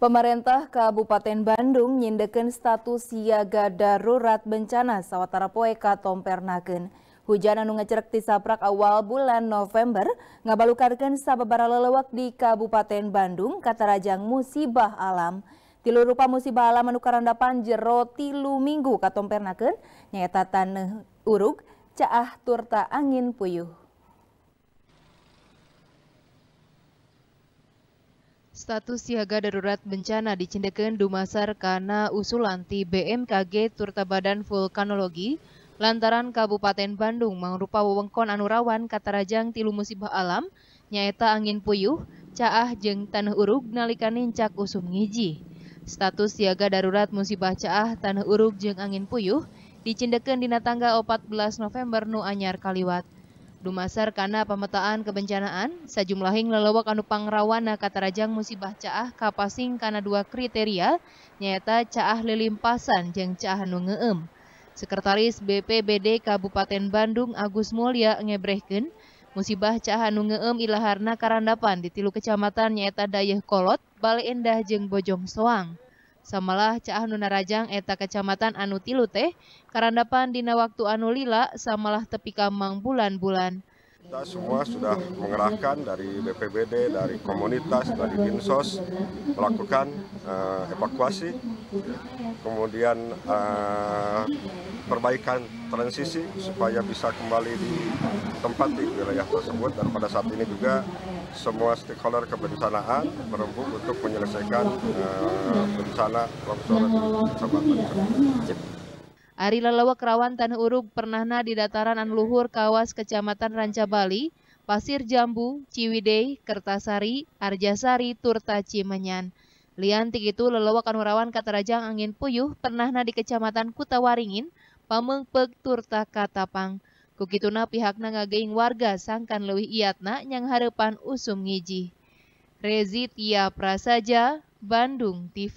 Pemerintah Kabupaten Bandung nyindekan status siaga darurat bencana sawatara poe katom pernaken. Hujan anu ngecerk di awal bulan November ngabalukarkan sababara lelewak di Kabupaten Bandung kata katarajang musibah alam. Tilu rupa musibah alam anu karandapan jero tilu minggu katom pernaken nyata tanah uruk caah turta angin puyuh. Status siaga darurat bencana di Cindekeun Dumasar karena usulan ti BMKG turta Badan Vulkanologi lantaran Kabupaten Bandung mengrupa wewengkon anurawan katarajang tilu musibah alam nyaeta angin puyuh, caah jeng tanah urug nalika nincak usum ngiji. Status siaga darurat musibah caah tanah urug jeng angin puyuh di dina dinatangga 14 November nu anyar kaliwat. Dumasar karena pemetaan kebencanaan, sejumlah hing lelewak anu pangrawana katarajang musibah caah kapasing karena dua kriteria, nyata caah lelimpasan jeng caah anu ngeem. Sekretaris BPBD Kabupaten Bandung Agus Mulya ngebrehken, musibah caah anu ngeem ilaharna karandapan di tilu kecamatan nyata Dayeh Kolot, Bale Endah jeng Bojong Soang. Samalah caah Nunarajang eta kecamatan anu tilu teh, karandapan dina waktu anu lila samalah tepi kamang bulan-bulan. Kita semua sudah mengerahkan dari BPBD, dari komunitas, dari Dinsos melakukan uh, evakuasi, kemudian uh, perbaikan transisi supaya bisa kembali di tempat di wilayah tersebut dan pada saat ini juga semua stakeholder kebencanaan berembuk untuk menyelesaikan uh, bencana longsor di Kecamatan Ari lelewa kerawan tanah urug pernahna di dataran Anluhur Kawas Kecamatan Ranca Bali, Pasir Jambu, Ciwidey, Kertasari, Arjasari, Turta Cimenyan. Liantik itu lelewa kanurawan katarajang angin puyuh pernahna di Kecamatan Kutawaringin, pamengpeg turta katapang. Kukituna pihakna ngagaing warga sangkan leuwih iatna yang harapan usum ngiji. Ia Prasaja, Bandung TV.